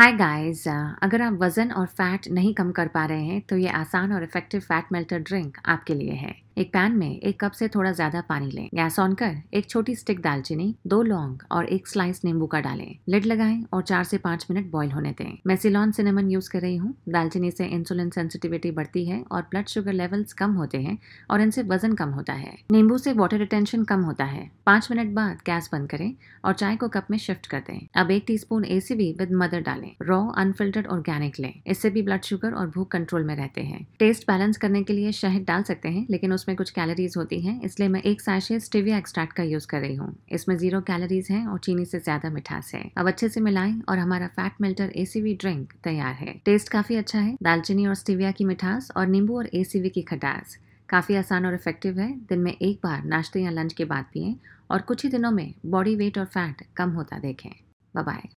hi guys uh, अगर आप वज़न और फैट नहीं कम कर पा रहे हैं तो ये आसान और इफ़ेक्टिव फैट मेल्टर ड्रिंक आपके लिए है एक पैन में एक कप से थोड़ा ज्यादा पानी लें गैस ऑन कर एक छोटी स्टिक दालचीनी दो लौंग और एक स्लाइस नींबू का डालें लिड लगाएं और चार से पाँच मिनट बॉईल होने दें मैं सिलोन सिनेमन यूज कर रही हूँ दालचीनी से इंसुलिन सेंसिटिविटी बढ़ती है और ब्लड शुगर लेवल्स कम होते हैं और इनसे वजन कम होता है नींबू से वाटर रिटेंशन कम होता है पाँच मिनट बाद गैस बंद करें और चाय को कप में शिफ्ट कर दें अब एक टीस्पून एसीवी विद मदर डालें रॉ अनफिल्टर्ड ऑर्गेनिक लें इससे भी ब्लड शुगर और भूख कंट्रोल में रहते हैं टेस्ट बैलेंस करने के लिए शहद डाल सकते हैं लेकिन उसमें इसमें कुछ कैलोरीज होती हैं इसलिए मैं एक साशे स्टिविया एक्सट्रैक्ट का यूज़ कर रही हूँ इसमें जीरो कैलोरीज हैं और चीनी से ज़्यादा मिठास है अब अच्छे से मिलाएं और हमारा फैट मिल्टर एसीवी ड्रिंक तैयार है टेस्ट काफ़ी अच्छा है दालचीनी और स्टिविया की मिठास और नींबू और एसीवी की खटास काफ़ी आसान और इफेक्टिव है दिन में एक बार नाश्ते या लंच के बाद पिए और कुछ ही दिनों में बॉडी वेट और फैट कम होता देखें बाय